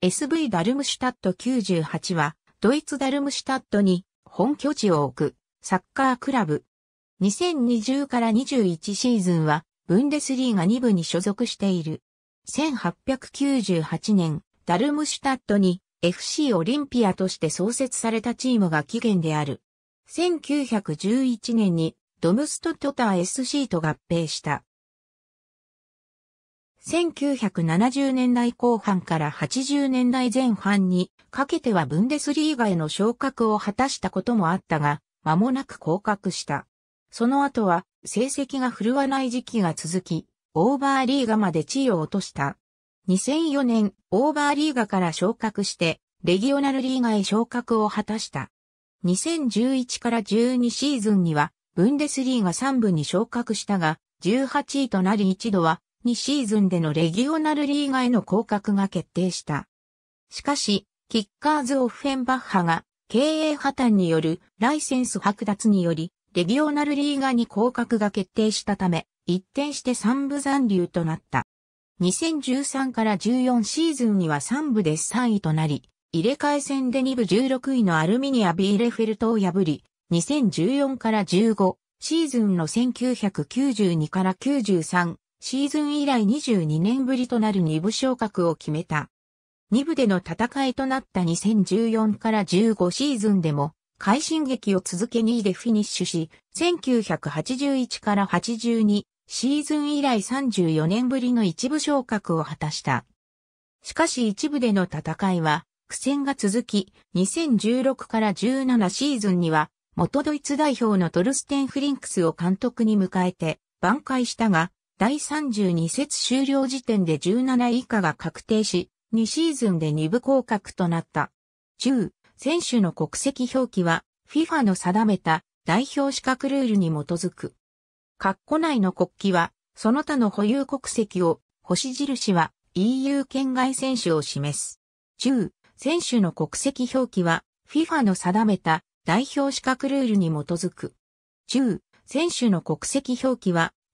SV ダルムシュタット98は、ドイツダルムシュタットに本拠地を置くサッカークラブ。2020から21シーズンは、ブンデスリーが2部に所属している。1898年、ダルムシュタットに FC オリンピアとして創設されたチームが起源である。1911年にドムストトター SC と合併した。1970年代後半から80年代前半にかけてはブンデスリーガへの昇格を果たしたこともあったが、間もなく降格した。その後は成績が振るわない時期が続き、オーバーリーガまで地位を落とした。2004年、オーバーリーガから昇格して、レギオナルリーガへ昇格を果たした。2011から12シーズンには、ブンデスリーガ3部に昇格したが、18位となり一度は2シーズンでのレギオナルリーガへの降格が決定した。しかし、キッカーズ・オフェンバッハが経営破綻によるライセンス剥奪により、レギオナルリーガに降格が決定したため、一転して3部残留となった。2013から14シーズンには3部で3位となり、入れ替え戦で2部16位のアルミニア・ビーレフェルトを破り、2014から15シーズンの1992から93シーズン以来22年ぶりとなる2部昇格を決めた。2部での戦いとなった2014から15シーズンでも、快進撃を続け2位でフィニッシュし、1981から82シーズン以来34年ぶりの一部昇格を果たした。しかし一部での戦いは苦戦が続き、2016から17シーズンには元ドイツ代表のトルステン・フリンクスを監督に迎えて挽回したが、第32節終了時点で17位以下が確定し、2シーズンで2部降格となった。中、選手の国籍表記は、FIFA の定めた代表資格ルールに基づく。括弧内の国旗は、その他の保有国籍を、星印は EU 圏外選手を示す。中、選手の国籍表記は、FIFA の定めた代表資格ルールに基づく。中、選手の国籍表記は、